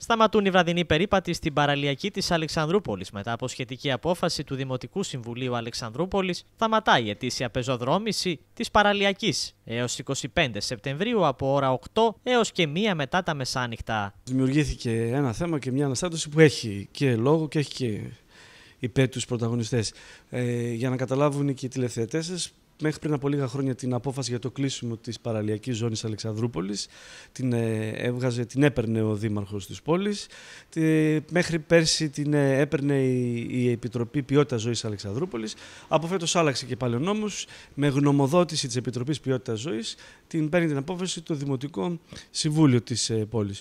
Σταματούν οι βραδινοί περίπατοι στην παραλιακή της Αλεξανδρούπολης. Μετά από σχετική απόφαση του Δημοτικού Συμβουλίου Αλεξανδρούπολης, σταματάει η ετήσια πεζοδρόμηση της παραλιακής έως 25 Σεπτεμβρίου από ώρα 8 έως και μια μετά τα μεσάνυχτα. Δημιουργήθηκε ένα θέμα και μια αναστάτωση που έχει και λόγο και έχει και τους πρωταγωνιστές. Ε, για να καταλάβουν και οι τηλεθεατές σας μέχρι πριν από λίγα χρόνια την απόφαση για το κλείσιμο της παραλιακής ζώνης Αλεξανδρούπολης. Την, ε, έβγαζε, την έπαιρνε ο Δήμαρχος της πόλης. μέχρι πέρσι την ε, έπαιρνε η, Επιτροπή ποιότητας ζωής Αλεξανδρούπολης. Από φέτος άλλαξε και πάλι ο νόμος. Με γνωμοδότηση της Επιτροπής ποιότητας ζωής, την παίρνει την απόφαση το Δημοτικό Συμβούλιο της πόλη.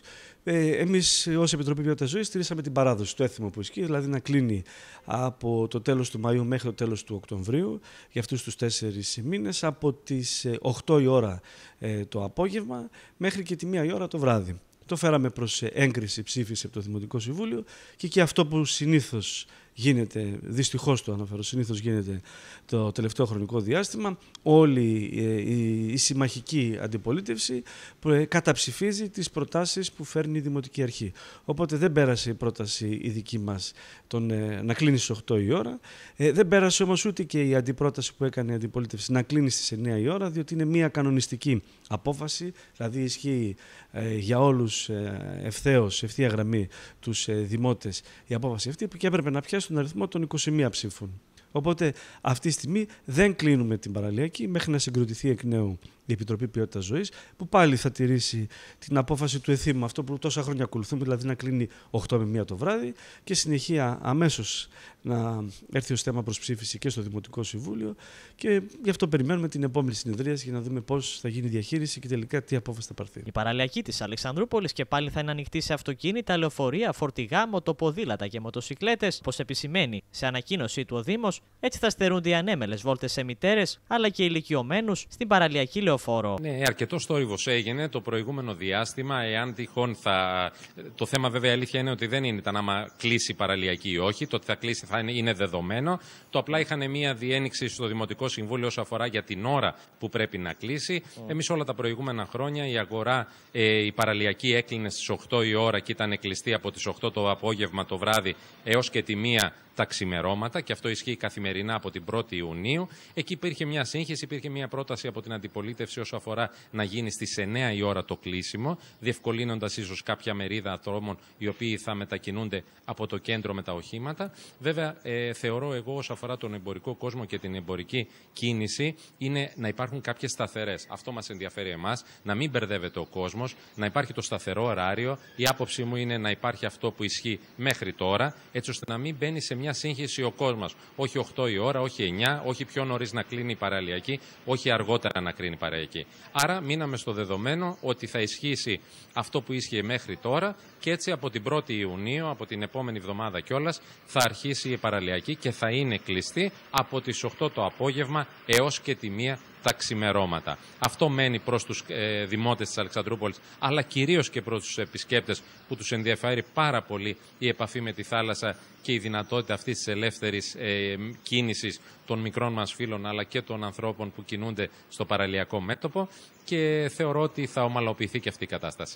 Ε, ε Εμείς ως Επιτροπή Ποιότητας Ζωής στηρίσαμε την παράδοση του έθιμο που ισχύει, δηλαδή να κλείνει από το τέλος του Μαΐου μέχρι το τέλος του Οκτωβρίου για αυτούς τους τέσσερις τις μήνες από τις 8 ε, η ώρα ε, το απόγευμα μέχρι και τη 1 η ώρα το βράδυ. Το φέραμε προς ε, έγκριση ψήφιση από το Δημοτικό Συμβούλιο και και αυτό που συνήθως γίνεται, δυστυχώς το αναφέρω, συνήθως γίνεται το τελευταίο χρονικό διάστημα, όλη ε, η συμμαχική αντιπολίτευση ε, καταψηφίζει τις προτάσεις που φέρνει η Δημοτική Αρχή. Οπότε δεν πέρασε η πρόταση η δική μας ε, να κλείνει στις 8 η ώρα, δεν πέρασε όμως ούτε και η αντιπρόταση που έκανε η αντιπολίτευση να κλείνει στις 9 η ώρα, διότι είναι μια κανονιστική απόφαση, δηλαδή ισχύει για όλους ευθέως, ευθεία γραμμή τους δημότες η απόφαση αυτή που και έπρεπε να πιάσει στον αριθμό των 21 ψήφων. Οπότε αυτή τη στιγμή δεν κλείνουμε την παραλιακή μέχρι να συγκροτηθεί εκ νέου η Επιτροπή Ποιότητας Ζωής, που πάλι θα τηρήσει την απόφαση του εθήμου αυτό που τόσα χρόνια ακολουθούμε, δηλαδή να κλείνει 8 με 1 το βράδυ και συνεχεία αμέσως να έρθει ως θέμα προς ψήφιση και στο Δημοτικό Συμβούλιο. Και γι' αυτό περιμένουμε την επόμενη συνεδρίαση για να δούμε πώς θα γίνει η διαχείριση και τελικά τι απόφαση θα πάρθει. Η παραλιακή της Αλεξανδρούπολης και πάλι θα είναι ανοιχτή σε αυτοκίνητα, λεωφορεία, φορτηγά, μοτοποδήλατα και μοτοσυκλέτες, όπω επισημαίνει σε ανακοίνωση του ο Δήμος, έτσι θα στερούνται οι ανέμελες βόλτες σε μητέρες αλλά και ηλικιωμένους στην παραλιακή λεωφόρο. Ναι, αρκετός θόρυβος έγινε το προηγούμενο διάστημα. Εάν τυχόν θα. Το θέμα, βέβαια, η αλήθεια είναι ότι δεν ήταν άμα κλείσει η παραλιακή ή όχι. Το ότι θα κλείσει θα είναι, δεδομένο. Το απλά είχαν μία διένυξη στο Δημοτικό Συμβούλιο όσο αφορά για την ώρα που πρέπει να κλείσει. Mm. Εμείς όλα τα προηγούμενα χρόνια η αγορά, ε, η παραλιακή έκλεινε στις 8 η ώρα και ήταν κλειστή από τις 8 το απόγευμα το βράδυ έως και τη μία τα ξημερώματα, και αυτό ισχύει καθημερινά από την 1η Ιουνίου. Εκεί υπήρχε μια σύγχυση, υπήρχε μια πρόταση από την αντιπολίτευση όσο αφορά να γίνει στις 9 η ώρα το κλείσιμο, διευκολύνοντας ίσως κάποια μερίδα ατόμων οι οποίοι θα μετακινούνται από το κέντρο με τα οχήματα. Βέβαια, ε, θεωρώ εγώ όσο αφορά τον εμπορικό κόσμο και την εμπορική κίνηση, είναι να υπάρχουν κάποιες σταθερές. Αυτό μας ενδιαφέρει εμάς, να μην μπερδεύεται ο κόσμος, να υπάρχει το σταθερό ωράριο. Η άποψή μου είναι να υπάρχει αυτό που ισχύει μέχρι τώρα, έτσι ώστε να μην μπαίνει σε μια μια σύγχυση ο κόσμος. Όχι 8 η ώρα, όχι 9, όχι πιο νωρίς να κλείνει η παραλιακή, όχι αργότερα να κλείνει η παραλιακή. Άρα μείναμε στο δεδομένο ότι θα ισχύσει αυτό που ίσχυε μέχρι τώρα και έτσι από την 1η Ιουνίου, από την επόμενη εβδομάδα κιόλας, θα αρχίσει η παραλιακή και θα είναι κλειστή από τις 8 το απόγευμα έως και τη 1 τα ξημερώματα. Αυτό μένει προς τους ε, δημότες της Αλεξανδρούπολης, αλλά κυρίως και προς τους επισκέπτες, που τους ενδιαφέρει πάρα πολύ η επαφή με τη θάλασσα και η δυνατότητα αυτής της ελεύθερης ε, κίνησης των μικρών μας φίλων αλλά και των ανθρώπων που κινούνται στο παραλιακό μέτωπο. Και θεωρώ ότι θα ομαλοποιηθεί και αυτή η κατάσταση.